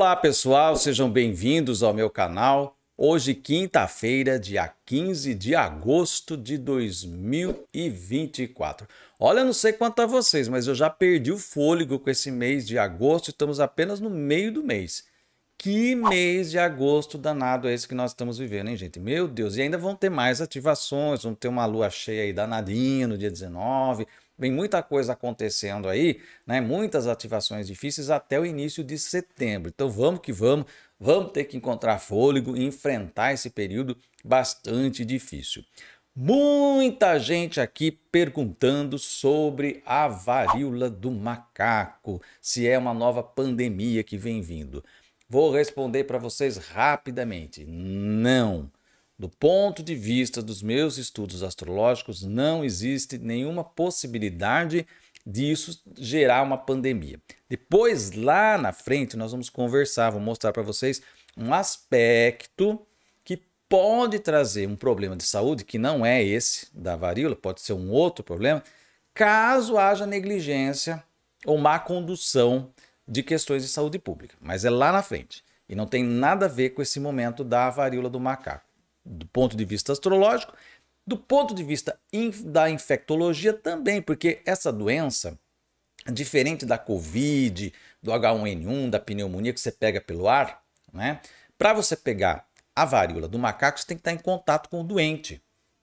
Olá pessoal, sejam bem-vindos ao meu canal. Hoje, quinta-feira, dia 15 de agosto de 2024. Olha, não sei quanto a vocês, mas eu já perdi o fôlego com esse mês de agosto, estamos apenas no meio do mês. Que mês de agosto danado é esse que nós estamos vivendo, hein, gente? Meu Deus, e ainda vão ter mais ativações, vão ter uma lua cheia aí danadinha no dia 19, tem muita coisa acontecendo aí, né? Muitas ativações difíceis até o início de setembro. Então vamos que vamos, vamos ter que encontrar fôlego e enfrentar esse período bastante difícil. Muita gente aqui perguntando sobre a varíola do macaco, se é uma nova pandemia que vem vindo. Vou responder para vocês rapidamente. Não. Do ponto de vista dos meus estudos astrológicos, não existe nenhuma possibilidade disso gerar uma pandemia. Depois, lá na frente, nós vamos conversar, vou mostrar para vocês um aspecto que pode trazer um problema de saúde, que não é esse da varíola, pode ser um outro problema, caso haja negligência ou má condução de questões de saúde pública. Mas é lá na frente. E não tem nada a ver com esse momento da varíola do macaco do ponto de vista astrológico, do ponto de vista da infectologia também, porque essa doença, diferente da Covid, do H1N1, da pneumonia que você pega pelo ar, né? Para você pegar a varíola do macaco, você tem que estar tá em contato com o doente,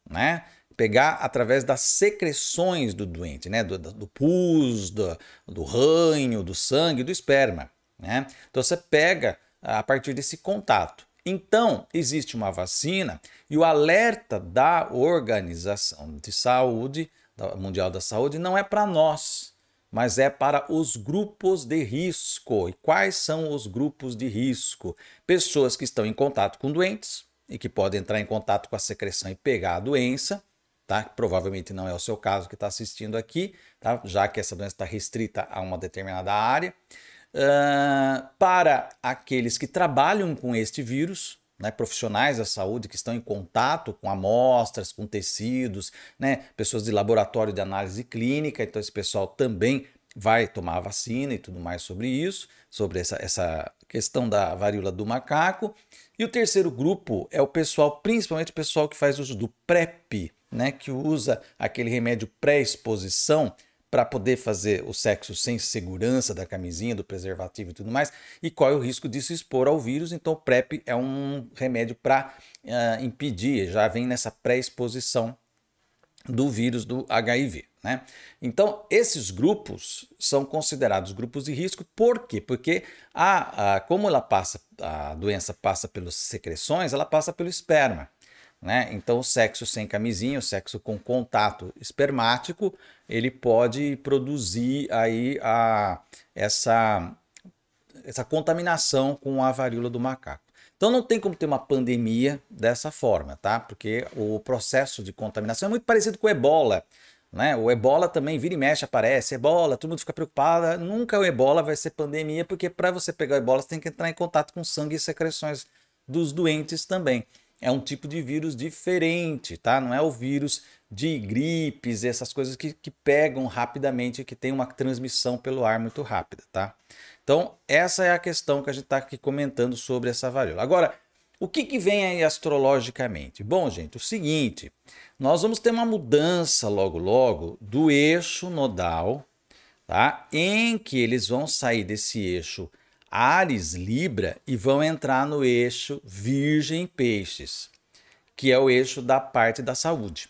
né? Pegar através das secreções do doente, né? Do, do pus, do, do ranho, do sangue, do esperma, né? Então você pega a partir desse contato. Então, existe uma vacina e o alerta da Organização de Saúde, da Mundial da Saúde, não é para nós, mas é para os grupos de risco. E quais são os grupos de risco? Pessoas que estão em contato com doentes e que podem entrar em contato com a secreção e pegar a doença, tá? Provavelmente não é o seu caso que está assistindo aqui, tá? Já que essa doença está restrita a uma determinada área. Ah, para aqueles que trabalham com este vírus, né, profissionais da saúde que estão em contato com amostras, com tecidos, né, pessoas de laboratório de análise clínica, então esse pessoal também vai tomar a vacina e tudo mais sobre isso, sobre essa, essa questão da varíola do macaco. E o terceiro grupo é o pessoal, principalmente o pessoal que faz uso do PrEP, né, que usa aquele remédio pré-exposição para poder fazer o sexo sem segurança da camisinha, do preservativo e tudo mais, e qual é o risco de se expor ao vírus. Então, o PrEP é um remédio para uh, eh, impedir, já vem nessa pré-exposição do vírus do HIV. Né? Então, esses grupos são considerados grupos de risco, por quê? Porque a, a, como ela passa, a doença passa pelas secreções, ela passa pelo esperma. Né? Então, o sexo sem camisinha, o sexo com contato espermático, ele pode produzir aí a, essa, essa contaminação com a varíola do macaco. Então, não tem como ter uma pandemia dessa forma, tá? Porque o processo de contaminação é muito parecido com o ebola. Né? O ebola também vira e mexe, aparece, ebola, todo mundo fica preocupado. Nunca o ebola vai ser pandemia, porque para você pegar o ebola, você tem que entrar em contato com sangue e secreções dos doentes também é um tipo de vírus diferente, tá? Não é o vírus de gripes, essas coisas que, que pegam rapidamente, que tem uma transmissão pelo ar muito rápida, tá? Então, essa é a questão que a gente está aqui comentando sobre essa varíola. Agora, o que, que vem aí astrologicamente? Bom, gente, o seguinte: nós vamos ter uma mudança logo logo do eixo nodal, tá? Em que eles vão sair desse eixo Ares Libra e vão entrar no eixo Virgem Peixes, que é o eixo da parte da saúde,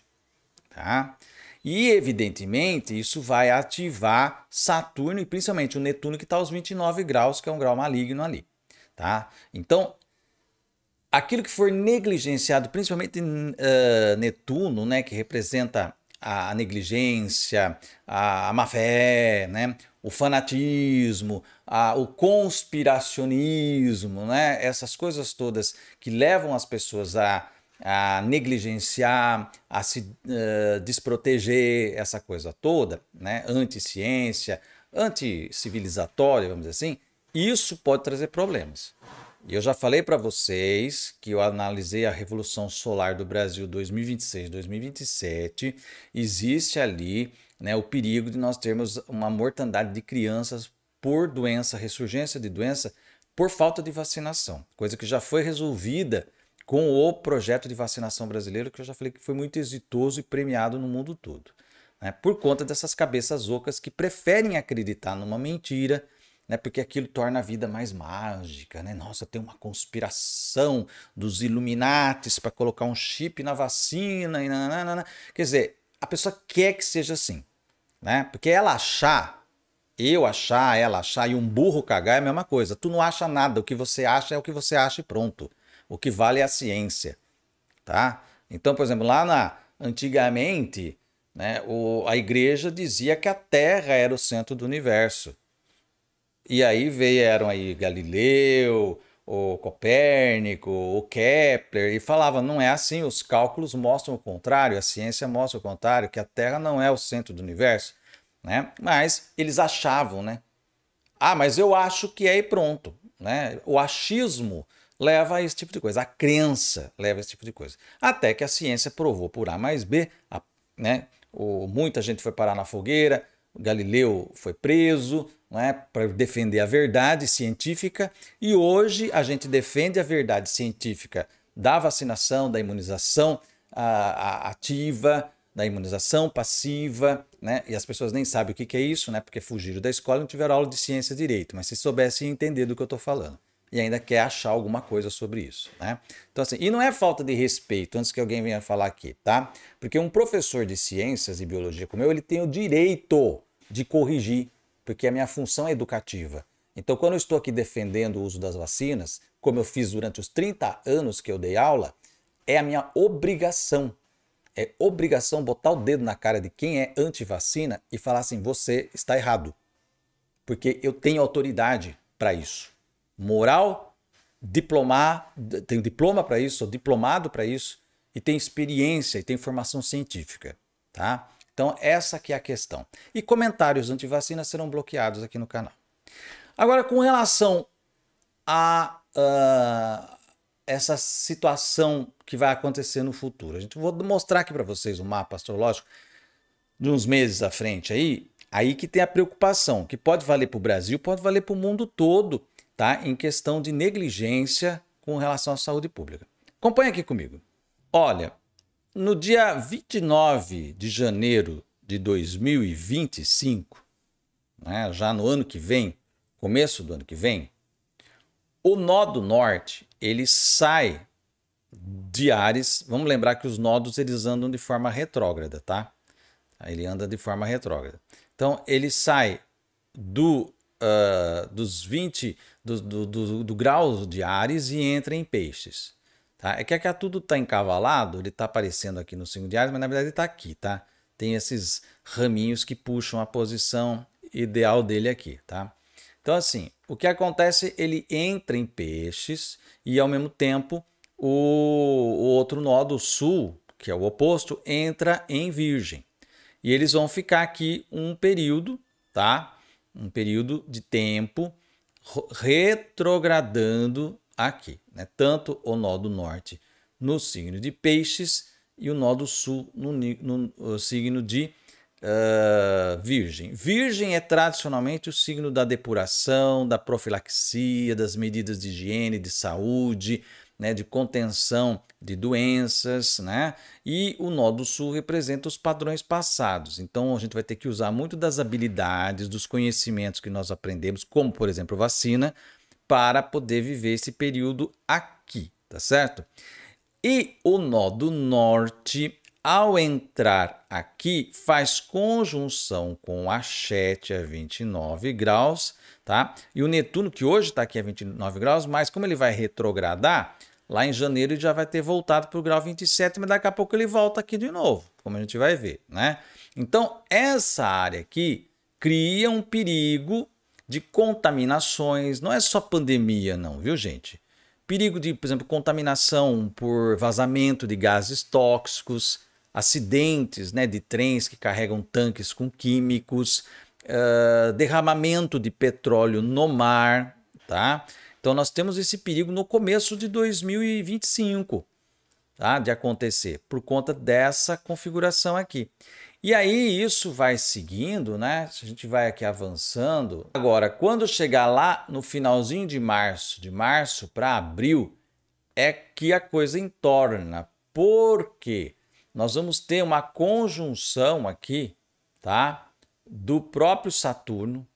tá? E evidentemente isso vai ativar Saturno e principalmente o Netuno que está aos 29 graus, que é um grau maligno ali, tá? Então aquilo que for negligenciado, principalmente uh, Netuno, né, que representa a negligência, a má fé, né, o fanatismo, a, o conspiracionismo, né? essas coisas todas que levam as pessoas a, a negligenciar, a se uh, desproteger, essa coisa toda, né? anti-ciência, anti-civilizatória, vamos dizer assim, isso pode trazer problemas. E eu já falei para vocês que eu analisei a Revolução Solar do Brasil 2026-2027. Existe ali né, o perigo de nós termos uma mortandade de crianças por doença, ressurgência de doença, por falta de vacinação, coisa que já foi resolvida com o projeto de vacinação brasileiro, que eu já falei que foi muito exitoso e premiado no mundo todo. Né, por conta dessas cabeças ocas que preferem acreditar numa mentira, né, porque aquilo torna a vida mais mágica, né? Nossa, tem uma conspiração dos Illuminates para colocar um chip na vacina e nananana. Quer dizer, a pessoa quer que seja assim, né? Porque ela achar, eu achar, ela achar e um burro cagar é a mesma coisa. Tu não acha nada, o que você acha é o que você acha e pronto. O que vale é a ciência, tá? Então, por exemplo, lá na antigamente, né, o, a igreja dizia que a Terra era o centro do universo. E aí vieram aí Galileu, o Copérnico, o Kepler, e falava: não é assim, os cálculos mostram o contrário, a ciência mostra o contrário, que a Terra não é o centro do universo. Né? Mas eles achavam, né? Ah, mas eu acho que é e pronto. Né? O achismo leva a esse tipo de coisa, a crença leva a esse tipo de coisa. Até que a ciência provou por A mais B, a, né? o, muita gente foi parar na fogueira, Galileu foi preso, é? Né, para defender a verdade científica, e hoje a gente defende a verdade científica da vacinação, da imunização a, a ativa, da imunização passiva, né? E as pessoas nem sabem o que, que é isso, né? Porque fugiram da escola e não tiveram aula de ciência direito. Mas se soubessem entender do que eu estou falando. E ainda quer achar alguma coisa sobre isso, né? Então, assim, e não é falta de respeito, antes que alguém venha falar aqui, tá? Porque um professor de ciências e biologia como eu, ele tem o direito de corrigir porque a minha função é educativa. Então, quando eu estou aqui defendendo o uso das vacinas, como eu fiz durante os 30 anos que eu dei aula, é a minha obrigação. É obrigação botar o dedo na cara de quem é anti-vacina e falar assim: você está errado. Porque eu tenho autoridade para isso. Moral, diplomar, tenho diploma para isso, sou diplomado para isso, e tenho experiência e tenho formação científica. Tá? Então, essa que é a questão. E comentários anti-vacina serão bloqueados aqui no canal. Agora, com relação a uh, essa situação que vai acontecer no futuro, a gente vou mostrar aqui para vocês um mapa astrológico de uns meses à frente aí, aí que tem a preocupação, que pode valer para o Brasil, pode valer para o mundo todo, tá? Em questão de negligência com relação à saúde pública. Acompanha aqui comigo. Olha, no dia 29 de janeiro de 2025, né, já no ano que vem, começo do ano que vem, o nó do norte ele sai de Ares. Vamos lembrar que os nodos eles andam de forma retrógrada, tá? Ele anda de forma retrógrada. Então ele sai do uh, dos 20 do, do, do, do grau de Ares e entra em Peixes. Tá? É que aqui tudo está encavalado, ele está aparecendo aqui no 5 diários, mas na verdade ele está aqui, tá? Tem esses raminhos que puxam a posição ideal dele aqui, tá? Então assim, o que acontece, ele entra em peixes e ao mesmo tempo o, o outro nó do sul, que é o oposto, entra em virgem. E eles vão ficar aqui um período, tá? Um período de tempo retrogradando aqui, né? tanto o nó do norte no signo de Peixes e o nó do sul no, no, no signo de uh, Virgem. Virgem é tradicionalmente o signo da depuração, da profilaxia, das medidas de higiene, de saúde, né, de contenção de doenças, né? E o nó do sul representa os padrões passados. Então a gente vai ter que usar muito das habilidades, dos conhecimentos que nós aprendemos, como por exemplo vacina, para poder viver esse período aqui, tá certo? E o nó do norte, ao entrar aqui, faz conjunção com a Chete a 29 graus, tá? E o Netuno, que hoje está aqui a 29 graus, mas como ele vai retrogradar, lá em janeiro ele já vai ter voltado para o grau 27, mas daqui a pouco ele volta aqui de novo, como a gente vai ver, né? Então, essa área aqui cria um perigo de contaminações. Não é só pandemia, não, viu, gente? Perigo de, por exemplo, contaminação por vazamento de gases tóxicos, acidentes né, de trens que carregam tanques com químicos, uh, derramamento de petróleo no mar, tá? Então nós temos esse perigo no começo de 2025. Tá, de acontecer por conta dessa configuração aqui. E aí isso vai seguindo, né? A gente vai aqui avançando. Agora, quando chegar lá no finalzinho de março, de março para abril, é que a coisa entorna. porque Nós vamos ter uma conjunção aqui, tá? Do próprio Saturno,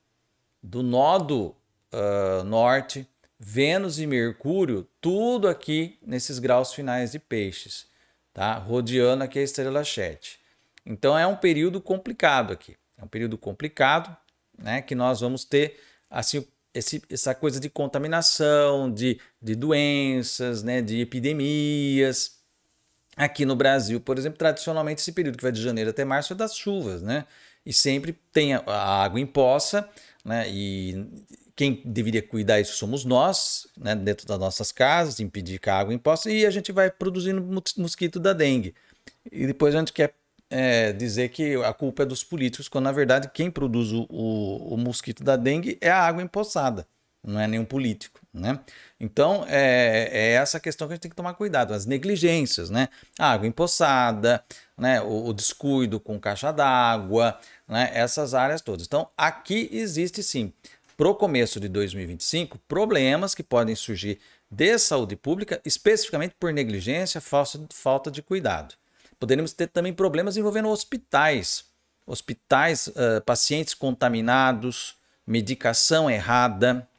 do nodo uh, norte, Vênus e Mercúrio, tudo aqui nesses graus finais de peixes, tá? Rodeando aqui é a estrela 7. Então é um período complicado aqui. É um período complicado, né? Que nós vamos ter assim esse, essa coisa de contaminação, de, de doenças, né? De epidemias. Aqui no Brasil, por exemplo, tradicionalmente esse período que vai de janeiro até março é das chuvas, né? E sempre tem a, água em poça, né? E quem deveria cuidar isso somos nós, né? Dentro das nossas casas, impedir que a água em poça e a gente vai produzindo mosquito da dengue. E depois a gente quer é, dizer que a culpa é dos políticos, quando na verdade quem produz o, o, o mosquito da dengue é a água empoçada, não é nenhum político. Né? Então, é, é, essa questão que a gente tem que tomar cuidado, as negligências, né? A água empoçada, né? o, o, descuido com caixa d'água, né? essas áreas todas. Então, aqui existe sim, para o começo de 2025, problemas que podem surgir de saúde pública, especificamente por negligência, falta, falta de cuidado. Poderíamos ter também problemas envolvendo hospitais, hospitais, uh, pacientes contaminados, medicação errada,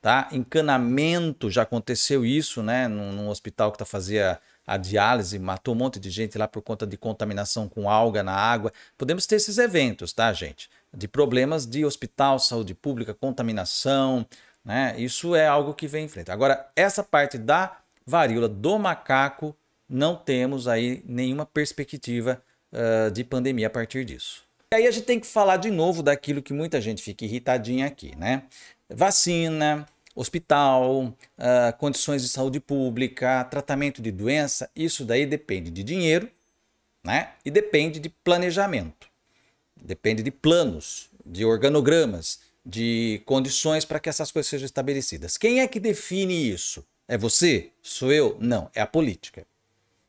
tá? Encanamento, já aconteceu isso, né? Num, num hospital que tá fazia a diálise, matou um monte de gente lá por conta de contaminação com alga na água. Podemos ter esses eventos, tá, gente? De problemas de hospital, saúde pública, contaminação, né? Isso é algo que vem em frente. Agora, essa parte da varíola do macaco não temos aí nenhuma perspectiva uh, de pandemia a partir disso. E aí a gente tem que falar de novo daquilo que muita gente fica irritadinha aqui, né? Vacina, hospital, uh, condições de saúde pública, tratamento de doença, isso daí depende de dinheiro, né? E depende de planejamento, depende de planos, de organogramas, de condições para que essas coisas sejam estabelecidas. Quem é que define isso? É você? Sou eu? Não, é a política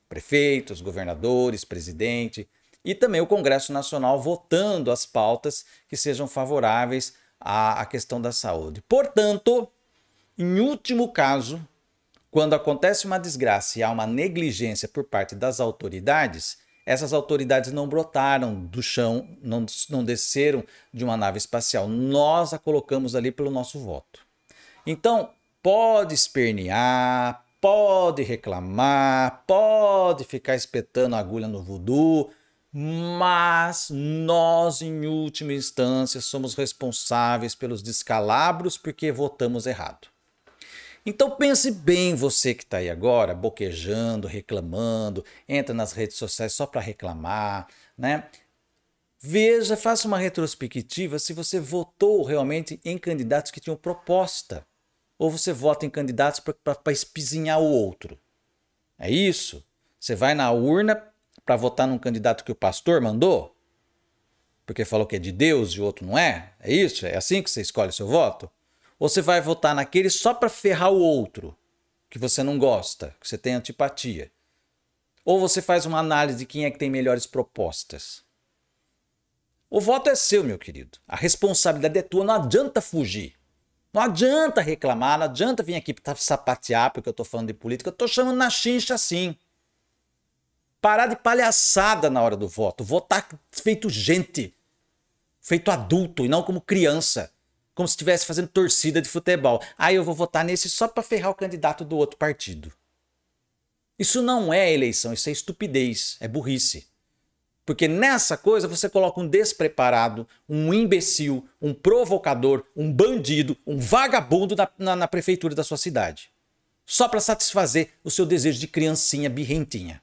prefeitos, governadores, presidente e também o Congresso Nacional votando as pautas que sejam favoráveis à, à questão da saúde. Portanto, em último caso, quando acontece uma desgraça e há uma negligência por parte das autoridades, essas autoridades não brotaram do chão, não, não desceram de uma nave espacial. Nós a colocamos ali pelo nosso voto. Então, pode espernear, pode reclamar, pode ficar espetando agulha no voodoo, mas nós, em última instância, somos responsáveis pelos descalabros porque votamos errado. Então pense bem você que está aí agora, boquejando, reclamando, entra nas redes sociais só para reclamar, né? Veja, faça uma retrospectiva se você votou realmente em candidatos que tinham proposta ou você vota em candidatos para espizinhar o outro? É isso? Você vai na urna para votar num candidato que o pastor mandou? Porque falou que é de Deus e o outro não é? É isso? É assim que você escolhe seu voto? Ou você vai votar naquele só para ferrar o outro, que você não gosta, que você tem antipatia? Ou você faz uma análise de quem é que tem melhores propostas? O voto é seu, meu querido. A responsabilidade é tua, não adianta fugir. Não adianta reclamar, não adianta vir aqui para sapatear porque eu tô falando de política. Eu tô chamando na chincha assim. Parar de palhaçada na hora do voto. Votar feito gente. Feito adulto e não como criança. Como se estivesse fazendo torcida de futebol. Aí eu vou votar nesse só pra ferrar o candidato do outro partido. Isso não é eleição, isso é estupidez, é burrice. Porque nessa coisa você coloca um despreparado, um imbecil, um provocador, um bandido, um vagabundo na, na, na prefeitura da sua cidade. Só para satisfazer o seu desejo de criancinha birrentinha.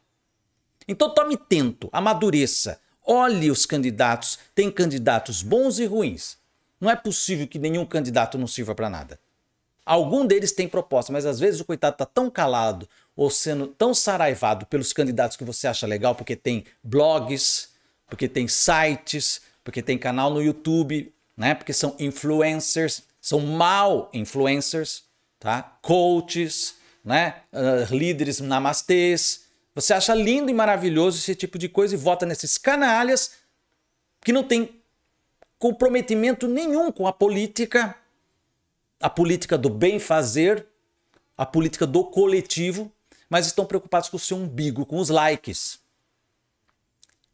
Então tome tento, amadureça, olhe os candidatos, tem candidatos bons e ruins. Não é possível que nenhum candidato não sirva para nada. Algum deles tem proposta, mas às vezes o coitado está tão calado, ou sendo tão saraivado pelos candidatos que você acha legal, porque tem blogs, porque tem sites, porque tem canal no YouTube, né? Porque são influencers, são mal influencers, tá? Coaches, né? Uh, líderes namastês. Você acha lindo e maravilhoso esse tipo de coisa e vota nesses canalhas que não tem comprometimento nenhum com a política, a política do bem fazer, a política do coletivo, mas estão preocupados com o seu umbigo, com os likes.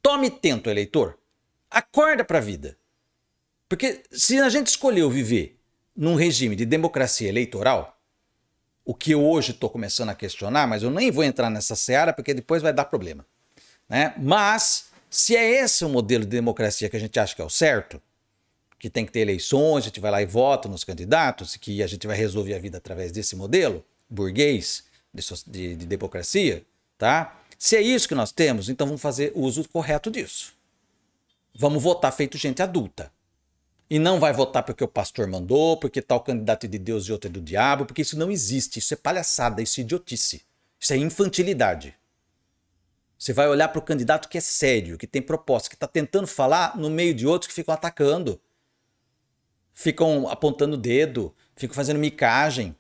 Tome tento, eleitor. Acorda para a vida. Porque se a gente escolheu viver num regime de democracia eleitoral, o que eu hoje estou começando a questionar, mas eu nem vou entrar nessa seara porque depois vai dar problema. Né? Mas se é esse o modelo de democracia que a gente acha que é o certo, que tem que ter eleições, a gente vai lá e vota nos candidatos, que a gente vai resolver a vida através desse modelo burguês, de, de, de democracia, tá? Se é isso que nós temos, então vamos fazer uso correto disso. Vamos votar feito gente adulta. E não vai votar porque o pastor mandou, porque tal candidato é de Deus e outro é do diabo, porque isso não existe. Isso é palhaçada, isso é idiotice. Isso é infantilidade. Você vai olhar para o candidato que é sério, que tem proposta, que está tentando falar no meio de outros que ficam atacando, ficam apontando o dedo, ficam fazendo micagem,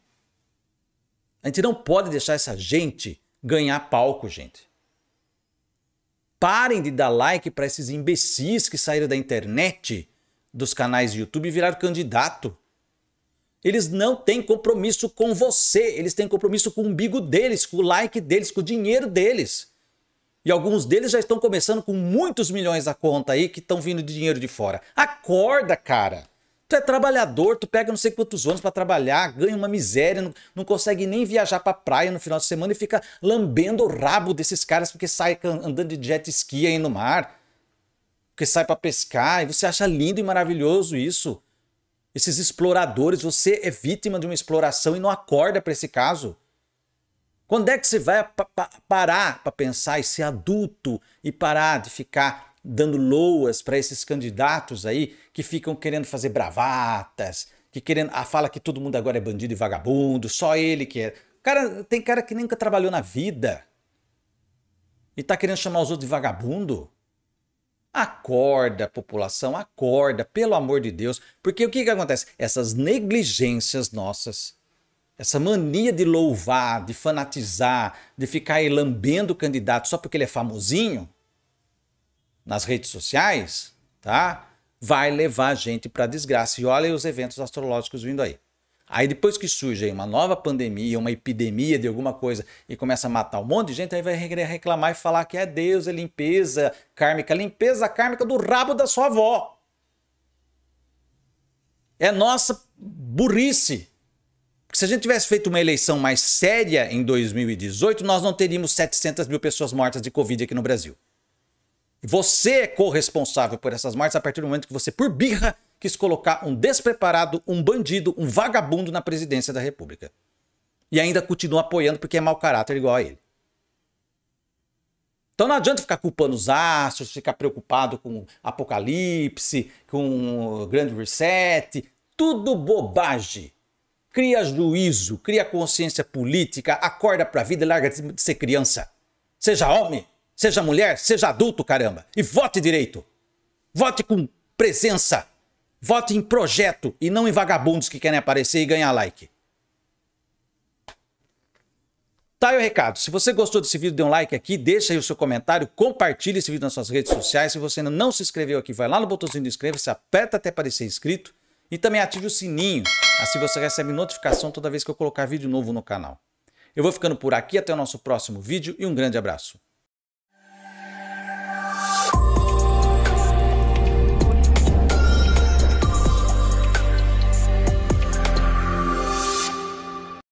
a gente não pode deixar essa gente ganhar palco, gente. Parem de dar like para esses imbecis que saíram da internet, dos canais do YouTube e viraram candidato. Eles não têm compromisso com você, eles têm compromisso com o umbigo deles, com o like deles, com o dinheiro deles. E alguns deles já estão começando com muitos milhões da conta aí que estão vindo de dinheiro de fora. Acorda, cara! Tu é trabalhador, tu pega não sei quantos ônibus para trabalhar, ganha uma miséria, não, não consegue nem viajar pra praia no final de semana e fica lambendo o rabo desses caras porque sai andando de jet ski aí no mar, porque sai para pescar, e você acha lindo e maravilhoso isso. Esses exploradores, você é vítima de uma exploração e não acorda para esse caso. Quando é que você vai pa pa parar para pensar e ser adulto e parar de ficar dando loas para esses candidatos aí que ficam querendo fazer bravatas, que querendo a ah, fala que todo mundo agora é bandido e vagabundo, só ele que é. Cara, tem cara que nunca trabalhou na vida e tá querendo chamar os outros de vagabundo. Acorda, população, acorda, pelo amor de Deus. Porque o que, que acontece? Essas negligências nossas, essa mania de louvar, de fanatizar, de ficar lambendo o candidato só porque ele é famosinho, nas redes sociais, tá? Vai levar a gente para desgraça. E olha os eventos astrológicos vindo aí. Aí depois que surge uma nova pandemia, uma epidemia de alguma coisa e começa a matar um monte de gente, aí vai reclamar e falar que é Deus, é limpeza kármica, limpeza kármica do rabo da sua avó. É nossa burrice. Porque se a gente tivesse feito uma eleição mais séria em 2018, nós não teríamos 700 mil pessoas mortas de Covid aqui no Brasil. Você é corresponsável por essas mortes a partir do momento que você, por birra, quis colocar um despreparado, um bandido, um vagabundo na presidência da República. E ainda continua apoiando porque é mau caráter igual a ele. Então não adianta ficar culpando os astros, ficar preocupado com apocalipse, com grande reset, tudo bobagem. Cria juízo, cria consciência política, acorda pra vida e larga de ser criança. Seja homem. Seja mulher, seja adulto, caramba. E vote direito. Vote com presença. Vote em projeto e não em vagabundos que querem aparecer e ganhar like. Tá aí o recado. Se você gostou desse vídeo, dê um like aqui, deixa aí o seu comentário, compartilhe esse vídeo nas suas redes sociais. Se você ainda não se inscreveu aqui, vai lá no botãozinho de inscreva-se, aperta até aparecer inscrito e também ative o sininho, assim você recebe notificação toda vez que eu colocar vídeo novo no canal. Eu vou ficando por aqui, até o nosso próximo vídeo e um grande abraço.